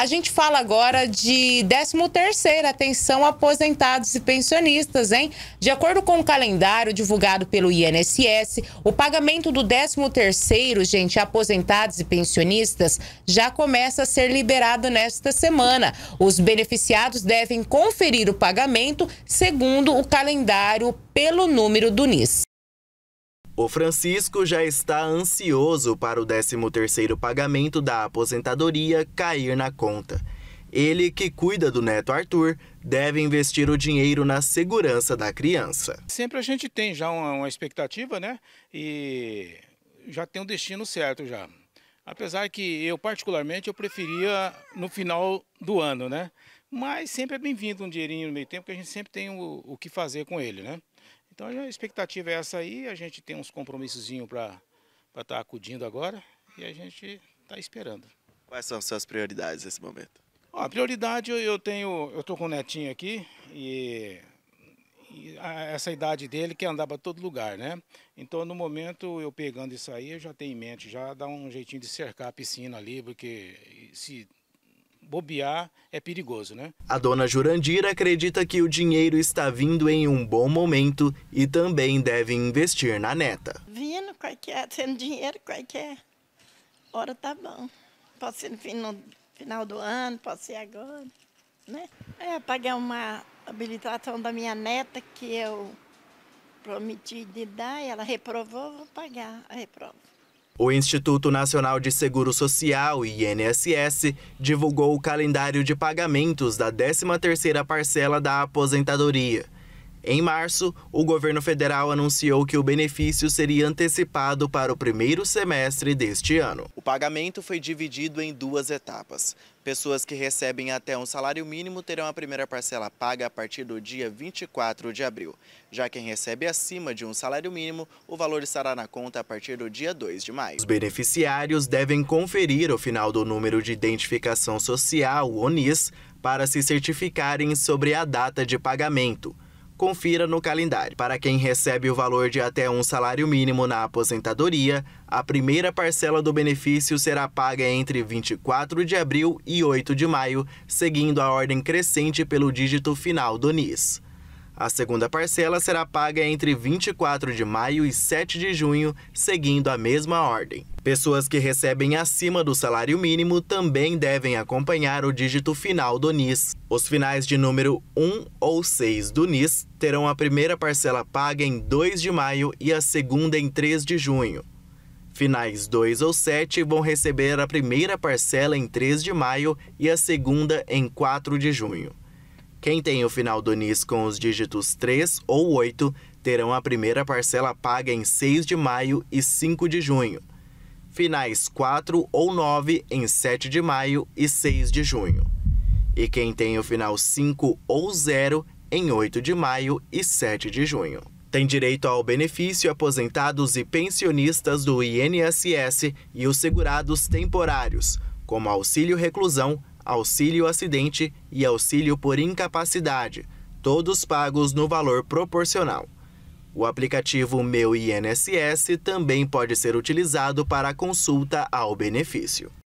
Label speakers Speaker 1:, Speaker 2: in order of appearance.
Speaker 1: A gente fala agora de 13º, atenção aposentados e pensionistas, hein? De acordo com o calendário divulgado pelo INSS, o pagamento do 13 terceiro, gente, aposentados e pensionistas, já começa a ser liberado nesta semana. Os beneficiados devem conferir o pagamento segundo o calendário pelo número do NIS. O Francisco já está ansioso para o 13º pagamento da aposentadoria cair na conta. Ele, que cuida do neto Arthur, deve investir o dinheiro na segurança da criança.
Speaker 2: Sempre a gente tem já uma, uma expectativa, né? E já tem um destino certo já. Apesar que eu, particularmente, eu preferia no final do ano, né? Mas sempre é bem-vindo um dinheirinho no meio tempo, porque a gente sempre tem o, o que fazer com ele, né? Então a expectativa é essa aí, a gente tem uns compromissozinhos para estar tá acudindo agora e a gente está esperando. Quais são as suas prioridades nesse momento? Ó, a prioridade eu tenho, eu estou com o netinho aqui e, e a, essa idade dele que andava todo lugar, né? Então no momento eu pegando isso aí, eu já tenho em mente, já dá um jeitinho de cercar a piscina ali, porque se bobear é perigoso, né?
Speaker 1: A dona Jurandira acredita que o dinheiro está vindo em um bom momento e também deve investir na neta. Vindo, qualquer, sendo dinheiro, qualquer hora tá bom. Pode ser no final do ano, pode ser agora, né? É, pagar uma habilitação da minha neta que eu prometi de dar, e ela reprovou, vou pagar a reprova. O Instituto Nacional de Seguro Social, INSS, divulgou o calendário de pagamentos da 13ª parcela da aposentadoria. Em março, o governo federal anunciou que o benefício seria antecipado para o primeiro semestre deste ano. O pagamento foi dividido em duas etapas. Pessoas que recebem até um salário mínimo terão a primeira parcela paga a partir do dia 24 de abril. Já quem recebe acima de um salário mínimo, o valor estará na conta a partir do dia 2 de maio. Os beneficiários devem conferir o final do número de identificação social, o ONIS, para se certificarem sobre a data de pagamento confira no calendário. Para quem recebe o valor de até um salário mínimo na aposentadoria, a primeira parcela do benefício será paga entre 24 de abril e 8 de maio, seguindo a ordem crescente pelo dígito final do NIS. A segunda parcela será paga entre 24 de maio e 7 de junho, seguindo a mesma ordem. Pessoas que recebem acima do salário mínimo também devem acompanhar o dígito final do NIS. Os finais de número 1 ou 6 do NIS terão a primeira parcela paga em 2 de maio e a segunda em 3 de junho. Finais 2 ou 7 vão receber a primeira parcela em 3 de maio e a segunda em 4 de junho. Quem tem o final do NIS com os dígitos 3 ou 8 terão a primeira parcela paga em 6 de maio e 5 de junho. Finais 4 ou 9 em 7 de maio e 6 de junho. E quem tem o final 5 ou 0 em 8 de maio e 7 de junho. Tem direito ao benefício aposentados e pensionistas do INSS e os segurados temporários, como auxílio reclusão, auxílio acidente e auxílio por incapacidade, todos pagos no valor proporcional. O aplicativo Meu INSS também pode ser utilizado para consulta ao benefício.